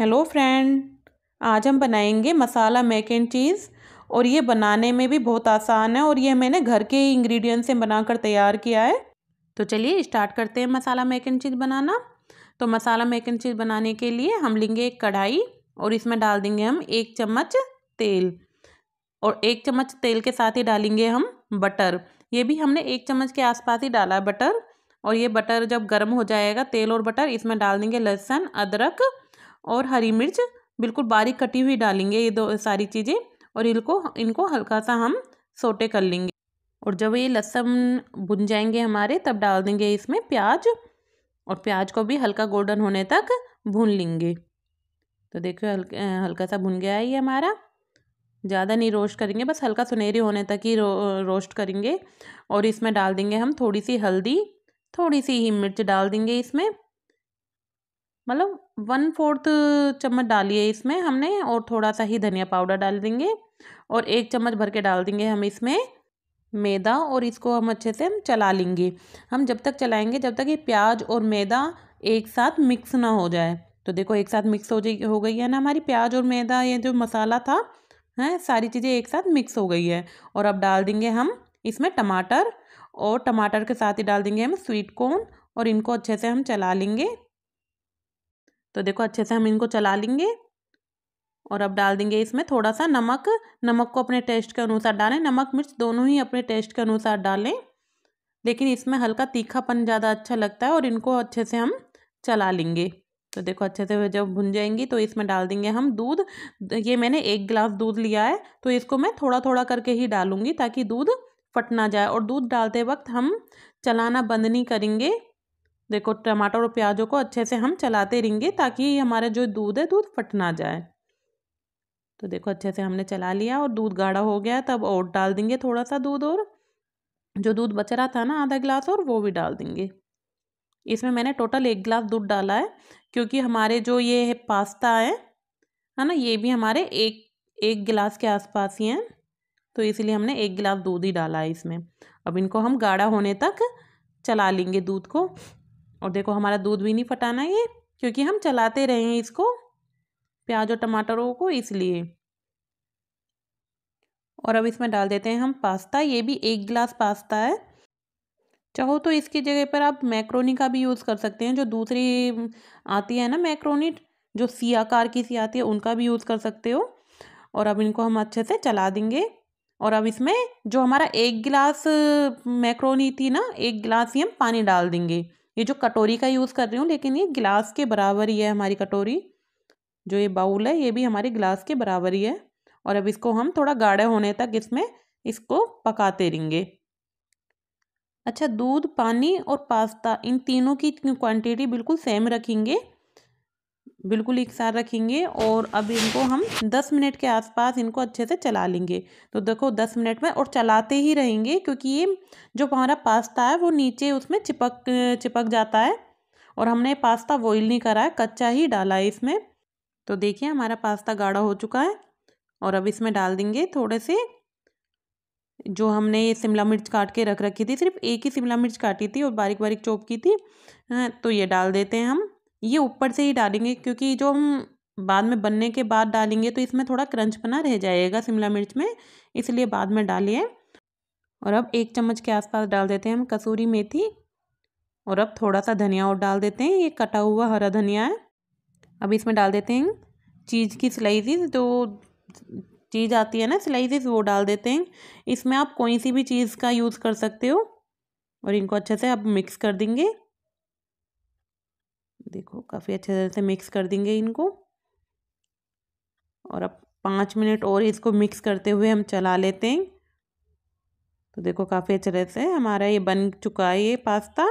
hello friend आज हम बनाएंगे मसाला मैक एंड चीज़ और ये बनाने में भी बहुत आसान है और ये मैंने घर के इंग्रेडिएंट से बनाकर तैयार किया है तो चलिए स्टार्ट करते हैं मसाला मैक एंड चीज़ बनाना तो मसाला मैक एंड चीज़ बनाने के लिए हम लेंगे एक कढ़ाई और इसमें डाल देंगे हम एक चम्मच तेल और एक चम्मच तेल के साथ ही डालेंगे हम बटर ये भी हमने एक चम्मच के आसपास ही डाला है बटर और ये बटर जब गर्म हो जाएगा तेल और बटर इसमें डाल देंगे लहसुन अदरक और हरी मिर्च बिल्कुल बारीक कटी हुई डालेंगे ये दो सारी चीज़ें और इनको इनको हल्का सा हम सोटे कर लेंगे और जब ये लहसुन भुन जाएंगे हमारे तब डाल देंगे इसमें प्याज और प्याज को भी हल्का गोल्डन होने तक भून लेंगे तो देखो हल्का हल्का सा भुन गया है ये हमारा ज़्यादा नहीं रोस्ट करेंगे बस हल्का सुनहरी होने तक ही रो, रोस्ट करेंगे और इसमें डाल देंगे हम थोड़ी सी हल्दी थोड़ी सी ही मिर्च डाल देंगे इसमें मतलब वन फोर्थ चम्मच डालिए इसमें हमने और थोड़ा सा ही धनिया पाउडर डाल देंगे और एक चम्मच भर के डाल देंगे हम इसमें मैदा और इसको हम अच्छे से हम चला लेंगे हम जब तक चलाएंगे जब तक ये प्याज और मैदा एक साथ मिक्स ना हो जाए तो देखो एक साथ मिक्स हो जाए हो गई है ना हमारी प्याज और मैदा ये जो मसाला था है सारी चीज़ें एक साथ मिक्स हो गई है और अब डाल देंगे हम इसमें टमाटर और टमाटर के साथ ही डाल देंगे हम स्वीट कॉर्न और इनको अच्छे से हम चला लेंगे तो देखो अच्छे से हम इनको चला लेंगे और अब डाल देंगे इसमें थोड़ा सा नमक नमक को अपने टेस्ट के अनुसार डालें नमक मिर्च दोनों ही अपने टेस्ट के अनुसार डालें लेकिन इसमें हल्का तीखापन ज़्यादा अच्छा लगता है और इनको अच्छे से हम चला लेंगे तो देखो अच्छे से जब भुन जाएंगी तो इसमें डाल देंगे हम दूध ये मैंने एक गिलास दूध लिया है तो इसको मैं थोड़ा थोड़ा करके ही डालूँगी ताकि दूध फट ना जाए और दूध डालते वक्त हम चलाना बंद नहीं करेंगे देखो टमाटर और प्याज़ों को अच्छे से हम चलाते रहेंगे ताकि हमारा जो दूध है दूध फट ना जाए तो देखो अच्छे से हमने चला लिया और दूध गाढ़ा हो गया तब और डाल देंगे थोड़ा सा दूध और जो दूध बच रहा था ना आधा गिलास और वो भी डाल देंगे इसमें मैंने टोटल एक गिलास दूध डाला है क्योंकि हमारे जो ये है पास्ता है है ना ये भी हमारे एक एक गिलास के आसपास ही हैं तो इसलिए हमने एक गिलास दूध ही डाला है इसमें अब इनको हम गाढ़ा होने तक चला लेंगे दूध को और देखो हमारा दूध भी नहीं फटाना ये क्योंकि हम चलाते रहे हैं इसको प्याज और टमाटरों को इसलिए और अब इसमें डाल देते हैं हम पास्ता ये भी एक गिलास पास्ता है चाहो तो इसकी जगह पर आप मैक्रोनी का भी यूज़ कर सकते हैं जो दूसरी आती है ना मैक्रोनी जो सी आकार की सी आती है उनका भी यूज़ कर सकते हो और अब इनको हम अच्छे से चला देंगे और अब इसमें जो हमारा एक गिलास मैक्रोनी थी ना एक गिलास ही हम पानी डाल देंगे ये जो कटोरी का यूज़ कर रही हूँ लेकिन ये गिलास के बराबर ही है हमारी कटोरी जो ये बाउल है ये भी हमारे गिलास के बराबर ही है और अब इसको हम थोड़ा गाढ़े होने तक इसमें इसको पकाते रहेंगे अच्छा दूध पानी और पास्ता इन तीनों की क्वांटिटी बिल्कुल सेम रखेंगे बिल्कुल एक साथ रखेंगे और अब इनको हम 10 मिनट के आसपास इनको अच्छे से चला लेंगे तो देखो 10 मिनट में और चलाते ही रहेंगे क्योंकि ये जो हमारा पास्ता है वो नीचे उसमें चिपक चिपक जाता है और हमने पास्ता बॉइल नहीं करा है कच्चा ही डाला है इसमें तो देखिए हमारा पास्ता गाढ़ा हो चुका है और अब इसमें डाल देंगे थोड़े से जो हमने ये शिमला मिर्च काट के रख रखी थी सिर्फ एक ही शिमला मिर्च काटी थी और बारीक बारीक चौप की थी हाँ, तो ये डाल देते हैं हम ये ऊपर से ही डालेंगे क्योंकि जो हम बाद में बनने के बाद डालेंगे तो इसमें थोड़ा क्रंच बना रह जाएगा शिमला मिर्च में इसलिए बाद में डालिए और अब एक चम्मच के आसपास डाल देते हैं हम कसूरी मेथी और अब थोड़ा सा धनिया और डाल देते हैं ये कटा हुआ हरा धनिया है अब इसमें डाल देते हैं चीज़ की स्लाइसिस जो चीज़ आती है ना स्लाइसिस वो डाल देते हैं इसमें आप कोई सी भी चीज़ का यूज़ कर सकते हो और इनको अच्छे से अब मिक्स कर देंगे देखो काफ़ी अच्छे तरह से मिक्स कर देंगे इनको और अब पाँच मिनट और इसको मिक्स करते हुए हम चला लेते हैं तो देखो काफ़ी अच्छे तरह से हमारा ये बन चुका है ये पास्ता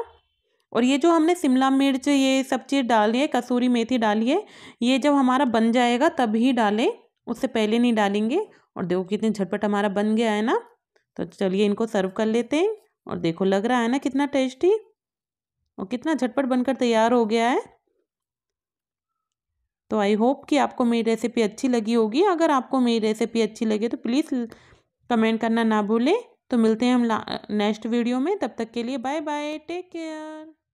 और ये जो हमने शिमला मिर्च ये सब चीज़ डाली है कसूरी मेथी डाली है ये जब हमारा बन जाएगा तब ही डालें उससे पहले नहीं डालेंगे और देखो कितने झटपट हमारा बन गया है ना तो चलिए इनको सर्व कर लेते हैं और देखो लग रहा है ना कितना टेस्टी और कितना झटपट बनकर तैयार हो गया है तो आई होप कि आपको मेरी रेसिपी अच्छी लगी होगी अगर आपको मेरी रेसिपी अच्छी लगे तो प्लीज़ कमेंट करना ना भूलें तो मिलते हैं हम नेक्स्ट वीडियो में तब तक के लिए बाय बाय टेक केयर